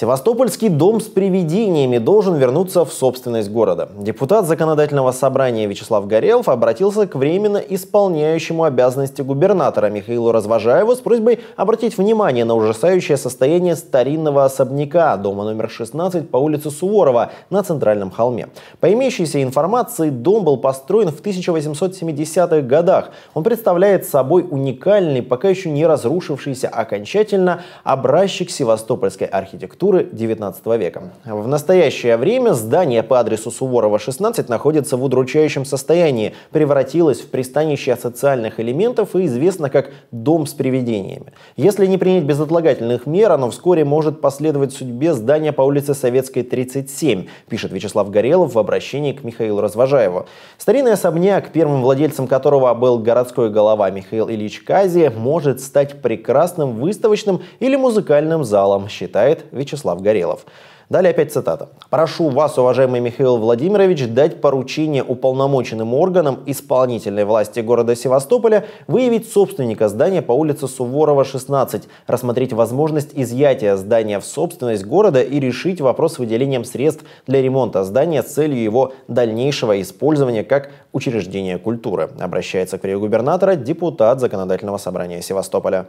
Севастопольский дом с привидениями должен вернуться в собственность города. Депутат законодательного собрания Вячеслав Горелов обратился к временно исполняющему обязанности губернатора Михаилу Развожаеву с просьбой обратить внимание на ужасающее состояние старинного особняка дома номер 16 по улице Суворова на Центральном холме. По имеющейся информации, дом был построен в 1870-х годах. Он представляет собой уникальный, пока еще не разрушившийся окончательно образчик севастопольской архитектуры культуры XIX века. В настоящее время здание по адресу Суворова, 16, находится в удручающем состоянии, превратилось в пристанище социальных элементов и известно как «дом с привидениями». Если не принять безотлагательных мер, оно вскоре может последовать судьбе здания по улице Советской, 37, пишет Вячеслав Горелов в обращении к Михаилу Развожаеву. Старинный особняк, первым владельцем которого был городской голова Михаил Ильич Кази, может стать прекрасным выставочным или музыкальным залом, считает Вячеслав Вячеслав Горелов. Далее опять цитата. «Прошу вас, уважаемый Михаил Владимирович, дать поручение уполномоченным органам исполнительной власти города Севастополя выявить собственника здания по улице Суворова, 16, рассмотреть возможность изъятия здания в собственность города и решить вопрос с выделением средств для ремонта здания с целью его дальнейшего использования как учреждения культуры», обращается к губернатора депутат Законодательного собрания Севастополя.